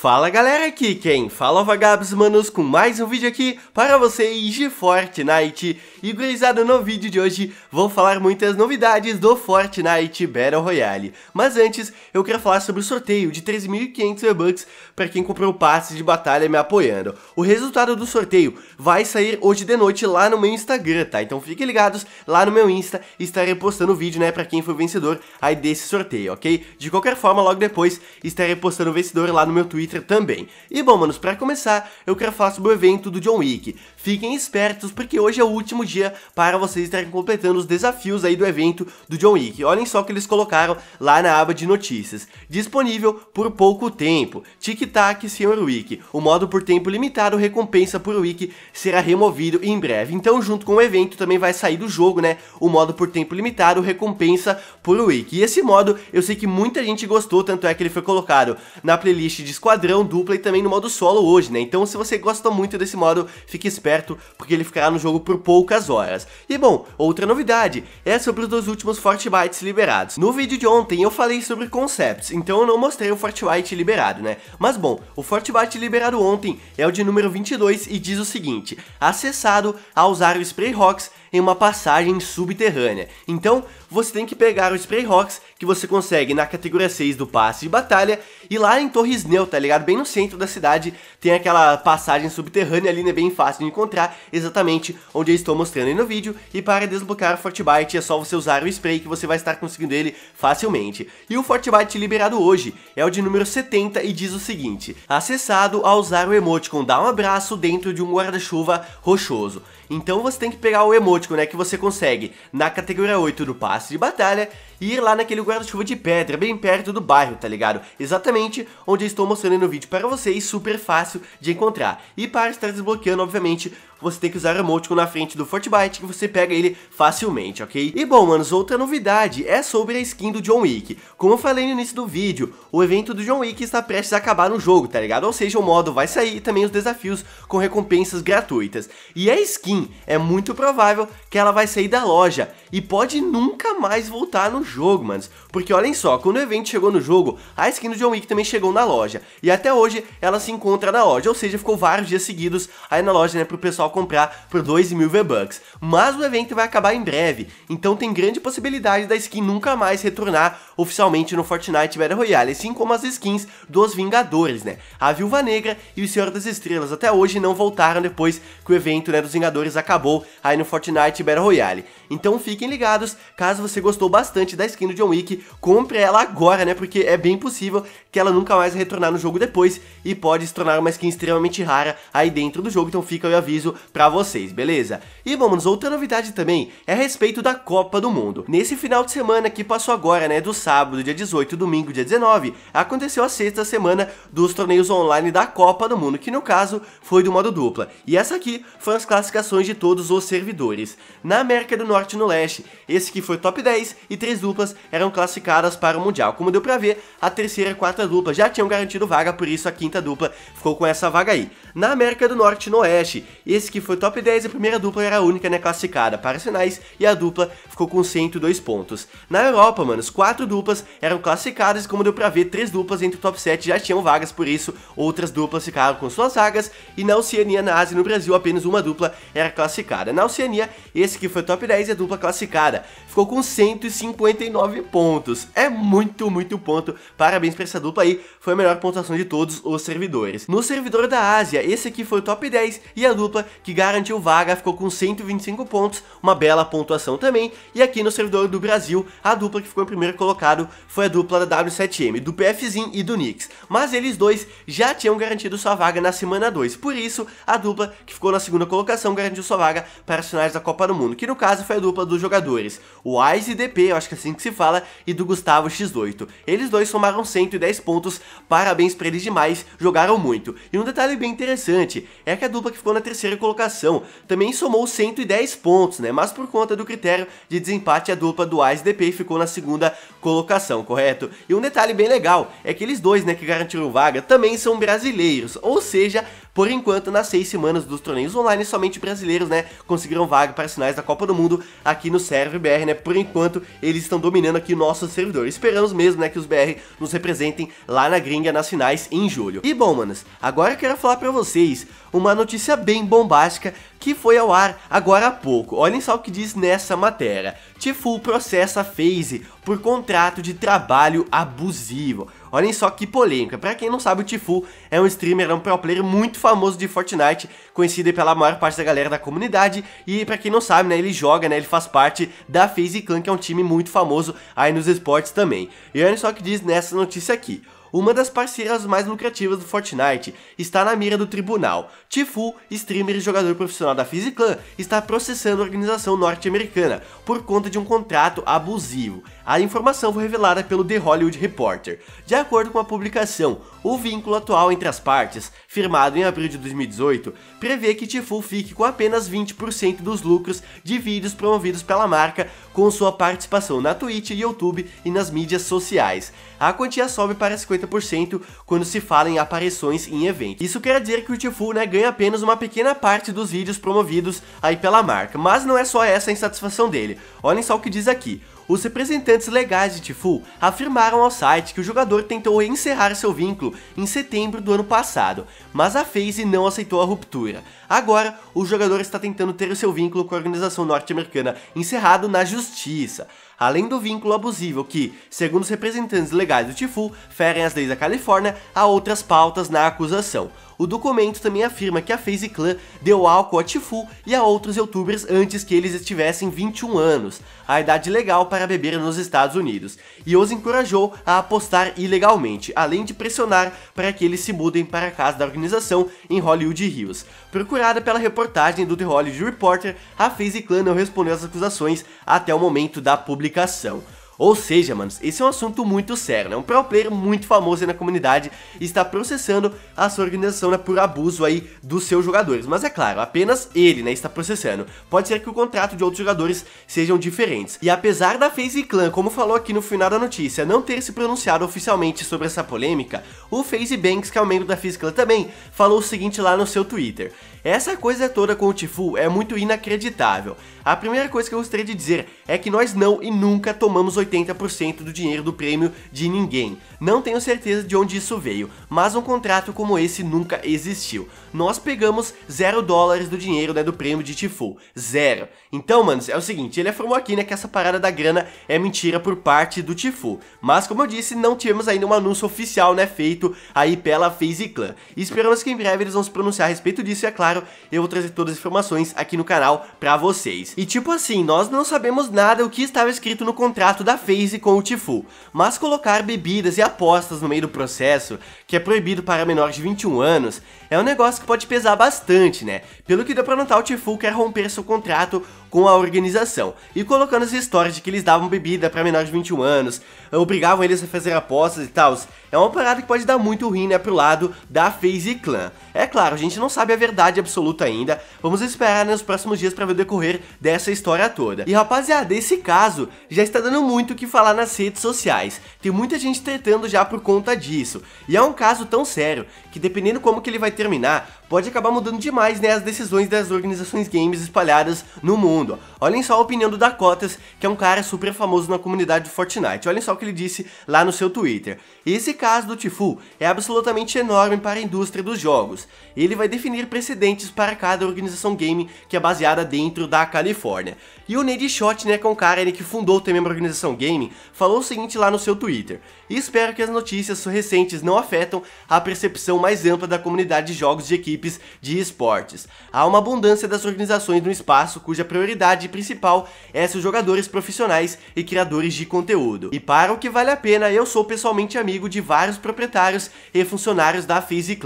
Fala galera, aqui quem fala é Vagabs Manos com mais um vídeo aqui para vocês de Fortnite E gurizada, no vídeo de hoje vou falar muitas novidades do Fortnite Battle Royale Mas antes, eu quero falar sobre o sorteio de 3.500 V-Bucks para quem comprou o passe de batalha me apoiando O resultado do sorteio vai sair hoje de noite lá no meu Instagram, tá? Então fiquem ligados, lá no meu Insta estarei postando o vídeo, né, para quem foi vencedor aí desse sorteio, ok? De qualquer forma, logo depois estarei postando o vencedor lá no meu Twitter Twitter também. E bom, manos, para começar, eu quero falar sobre o evento do John Wick fiquem espertos porque hoje é o último dia para vocês estarem completando os desafios aí do evento do John Wick. Olhem só o que eles colocaram lá na aba de notícias. Disponível por pouco tempo. Tic Tac Senhor Wick. O modo por tempo limitado recompensa por Wick será removido em breve. Então junto com o evento também vai sair do jogo, né? O modo por tempo limitado recompensa por Wick. E esse modo eu sei que muita gente gostou, tanto é que ele foi colocado na playlist de esquadrão dupla e também no modo solo hoje, né? Então se você gosta muito desse modo, fique esperto esperto, porque ele ficará no jogo por poucas horas. E bom, outra novidade é sobre os dois últimos Fortbytes liberados. No vídeo de ontem eu falei sobre concepts, então eu não mostrei o Fortbyte liberado, né? Mas bom, o Fortbyte liberado ontem é o de número 22 e diz o seguinte, acessado ao usar o Spray Rocks, em uma passagem subterrânea. Então, você tem que pegar o Spray Rocks, que você consegue na categoria 6 do passe de batalha, e lá em Torres Neu, tá ligado? Bem no centro da cidade, tem aquela passagem subterrânea ali, né? Bem fácil de encontrar, exatamente onde eu estou mostrando aí no vídeo. E para desbloquear o Fortbite, é só você usar o Spray que você vai estar conseguindo ele facilmente. E o Fortbite liberado hoje é o de número 70 e diz o seguinte, acessado ao usar o emoticon dá um abraço dentro de um guarda-chuva rochoso. Então você tem que pegar o emote Domôtico, né? Que você consegue na categoria 8 do passe de batalha e ir lá naquele guarda-chuva de pedra, bem perto do bairro, tá ligado? Exatamente onde eu estou mostrando no vídeo para vocês, super fácil de encontrar. E para estar desbloqueando, obviamente, você tem que usar o emoticon na frente do Fortnite, que você pega ele facilmente, ok? E bom, manos, outra novidade é sobre a skin do John Wick. Como eu falei no início do vídeo, o evento do John Wick está prestes a acabar no jogo, tá ligado? Ou seja, o modo vai sair e também os desafios com recompensas gratuitas. E a skin, é muito provável que ela vai sair da loja e pode nunca mais voltar no jogo, mano. Porque olhem só, quando o evento chegou no jogo, a skin do John Wick também chegou na loja. E até hoje ela se encontra na loja, ou seja, ficou vários dias seguidos aí na loja, né, pro pessoal comprar por 2 mil V-Bucks. Mas o evento vai acabar em breve, então tem grande possibilidade da skin nunca mais retornar oficialmente no Fortnite Battle Royale, assim como as skins dos Vingadores, né. A Viúva Negra e o Senhor das Estrelas até hoje não voltaram depois que o evento, né, dos Vingadores acabou aí no Fortnite Battle Royale. Então fiquem ligados, caso você gostou bastante da skin do John Wick, compre ela agora, né? Porque é bem possível que ela nunca mais retornar no jogo depois e pode se tornar uma skin extremamente rara aí dentro do jogo, então fica o aviso pra vocês, beleza? E vamos, outra novidade também é a respeito da Copa do Mundo. Nesse final de semana que passou agora, né, do sábado, dia 18, domingo, dia 19, aconteceu a sexta semana dos torneios online da Copa do Mundo, que no caso foi do modo dupla. E essa aqui foram as classificações de todos os servidores. Na América do Norte e no Leste, esse que foi top 10 e 3 duplas duplas eram classificadas para o Mundial. Como deu pra ver, a terceira e a quarta dupla já tinham garantido vaga, por isso a quinta dupla ficou com essa vaga aí. Na América do Norte e no Oeste, esse que foi top 10, a primeira dupla era a única né, classificada para as finais e a dupla ficou com 102 pontos. Na Europa, mano, as quatro duplas eram classificadas e como deu pra ver, três duplas entre o top 7 já tinham vagas, por isso outras duplas ficaram com suas vagas e na Oceania, na Ásia e no Brasil apenas uma dupla era classificada. Na Oceania, esse que foi top 10 e a dupla classificada ficou com 150 99 pontos. É muito, muito ponto. Parabéns pra essa dupla aí. Foi a melhor pontuação de todos os servidores. No servidor da Ásia, esse aqui foi o top 10 e a dupla que garantiu vaga ficou com 125 pontos, uma bela pontuação também. E aqui no servidor do Brasil, a dupla que ficou em primeiro colocado foi a dupla da W7M, do PFzinho e do Nix. Mas eles dois já tinham garantido sua vaga na semana 2. Por isso, a dupla que ficou na segunda colocação garantiu sua vaga para as finais da Copa do Mundo, que no caso foi a dupla dos jogadores, o Wise e DP, eu acho que é assim assim que se fala, e do Gustavo X8. Eles dois somaram 110 pontos, parabéns pra eles demais, jogaram muito. E um detalhe bem interessante é que a dupla que ficou na terceira colocação também somou 110 pontos, né? Mas por conta do critério de desempate, a dupla do ASDP ficou na segunda colocação, correto? E um detalhe bem legal é que eles dois, né, que garantiram vaga, também são brasileiros, ou seja, por enquanto, nas seis semanas dos torneios online, somente brasileiros, né, conseguiram vaga para as finais da Copa do Mundo aqui no server BR, né? Por enquanto, eles estão dominando aqui o nosso servidor. Esperamos mesmo, né, que os BR nos representem lá na gringa nas finais em julho. E bom, manos, agora eu quero falar para vocês uma notícia bem bombástica que foi ao ar agora há pouco. Olhem só o que diz nessa matéria. Tifu processa FaZe por contrato de trabalho abusivo. Olhem só que polêmica. Para quem não sabe, o Tifu é um streamer, é um pro player muito famoso de Fortnite, conhecido pela maior parte da galera da comunidade. E para quem não sabe, né, ele joga, né, ele faz parte da FaZe Clan, que é um time muito famoso aí nos esportes também. E olha só o que diz nessa notícia aqui uma das parceiras mais lucrativas do Fortnite, está na mira do tribunal. Tifu, streamer e jogador profissional da Clan, está processando a organização norte-americana por conta de um contrato abusivo. A informação foi revelada pelo The Hollywood Reporter. De acordo com a publicação, o vínculo atual entre as partes, firmado em abril de 2018, prevê que Tifu fique com apenas 20% dos lucros de vídeos promovidos pela marca com sua participação na Twitch, YouTube e nas mídias sociais. A quantia sobe para 50% quando se fala em aparições em eventos. Isso quer dizer que o Tifu né, ganha apenas uma pequena parte dos vídeos promovidos aí pela marca, mas não é só essa a insatisfação dele. Olhem só o que diz aqui. Os representantes legais de Tifu afirmaram ao site que o jogador tentou encerrar seu vínculo em setembro do ano passado, mas a FaZe não aceitou a ruptura. Agora, o jogador está tentando ter o seu vínculo com a organização norte-americana encerrado na justiça além do vínculo abusivo que, segundo os representantes legais do Tifu, ferem as leis da Califórnia, há outras pautas na acusação. O documento também afirma que a FaZe Clan deu álcool a Tifu e a outros youtubers antes que eles estivessem 21 anos, a idade legal para beber nos Estados Unidos, e os encorajou a apostar ilegalmente, além de pressionar para que eles se mudem para a casa da organização em Hollywood Hills. Procurada pela reportagem do The Hollywood Reporter, a FaZe Clan não respondeu às acusações até o momento da publicação publicação. Ou seja, mano, esse é um assunto muito sério, né? Um pro player muito famoso aí na comunidade está processando a sua organização, né, por abuso aí dos seus jogadores. Mas é claro, apenas ele, né, está processando. Pode ser que o contrato de outros jogadores sejam diferentes. E apesar da FaZe Clan, como falou aqui no final da notícia, não ter se pronunciado oficialmente sobre essa polêmica, o FaZe Banks, que é o um membro da FaZe Clan também, falou o seguinte lá no seu Twitter. Essa coisa toda com o Tifu é muito inacreditável. A primeira coisa que eu gostaria de dizer é que nós não e nunca tomamos 80 80% do dinheiro do prêmio de ninguém. Não tenho certeza de onde isso veio, mas um contrato como esse nunca existiu. Nós pegamos zero dólares do dinheiro né, do prêmio de Tifu, zero. Então, manos, é o seguinte, ele afirmou aqui né, que essa parada da grana é mentira por parte do Tifu. Mas, como eu disse, não tivemos ainda um anúncio oficial né, feito aí pela FaZe Clan. E esperamos que em breve eles vão se pronunciar a respeito disso, e é claro, eu vou trazer todas as informações aqui no canal pra vocês. E tipo assim, nós não sabemos nada o que estava escrito no contrato da fez com o Tifu, mas colocar bebidas e apostas no meio do processo, que é proibido para menores de 21 anos, é um negócio que pode pesar bastante, né? Pelo que deu pra notar, o Tifu quer romper seu contrato com a organização e colocando as histórias de que eles davam bebida para menores de 21 anos, obrigavam eles a fazer apostas e tal. É uma parada que pode dar muito ruim, né, pro lado da FaZe Clan. É claro, a gente não sabe a verdade absoluta ainda, vamos esperar nos né, próximos dias para ver o decorrer dessa história toda. E rapaziada, esse caso já está dando muito o que falar nas redes sociais, tem muita gente tretando já por conta disso, e é um caso tão sério que dependendo como que ele vai terminar, pode acabar mudando demais né, as decisões das organizações games espalhadas no mundo. Olhem só a opinião do Dakotas, que é um cara super famoso na comunidade do Fortnite. Olhem só o que ele disse lá no seu Twitter. Esse caso do Tifu é absolutamente enorme para a indústria dos jogos. Ele vai definir precedentes para cada organização game que é baseada dentro da Califórnia. E o Ned Schott, né, que é um cara ele, que fundou também uma organização game, falou o seguinte lá no seu Twitter. Espero que as notícias recentes não afetam a percepção mais ampla da comunidade de jogos de equipe equipes de esportes. Há uma abundância das organizações no espaço cuja prioridade principal é seus jogadores profissionais e criadores de conteúdo. E para o que vale a pena, eu sou pessoalmente amigo de vários proprietários e funcionários da FaZe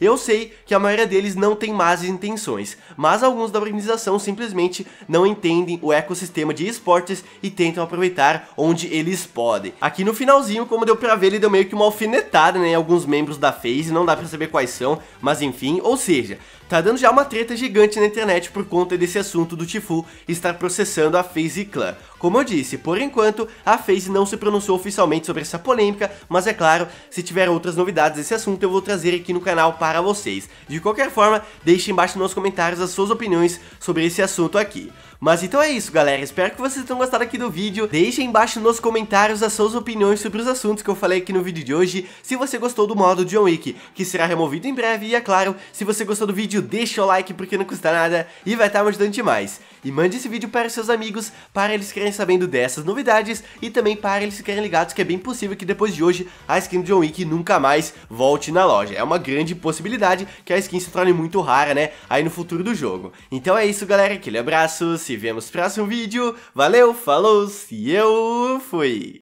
eu sei que a maioria deles não tem más intenções, mas alguns da organização simplesmente não entendem o ecossistema de esportes e tentam aproveitar onde eles podem. Aqui no finalzinho, como deu pra ver, ele deu meio que uma alfinetada né, em alguns membros da FaZe, não dá pra saber quais são, mas enfim, ou seja, tá dando já uma treta gigante na internet por conta desse assunto do Tifu estar processando a FaZe Clan. Como eu disse, por enquanto, a FaZe não se pronunciou oficialmente sobre essa polêmica, mas é claro, se tiver outras novidades desse assunto eu vou trazer aqui no canal para vocês. De qualquer forma, deixe embaixo nos comentários as suas opiniões sobre esse assunto aqui. Mas então é isso, galera. Espero que vocês tenham gostado aqui do vídeo. Deixem embaixo nos comentários as suas opiniões sobre os assuntos que eu falei aqui no vídeo de hoje. Se você gostou do modo John Wick, que será removido em breve. E é claro, se você gostou do vídeo, deixa o like porque não custa nada e vai estar me ajudando demais. E mande esse vídeo para seus amigos, para eles ficarem sabendo dessas novidades e também para eles ficarem ligados que é bem possível que depois de hoje a skin do John Wick nunca mais volte na loja. É uma grande possibilidade que a skin se torne muito rara, né? Aí no futuro do jogo. Então é isso, galera. Aquele abraço, se vemos no próximo vídeo. Valeu, falou, se eu fui!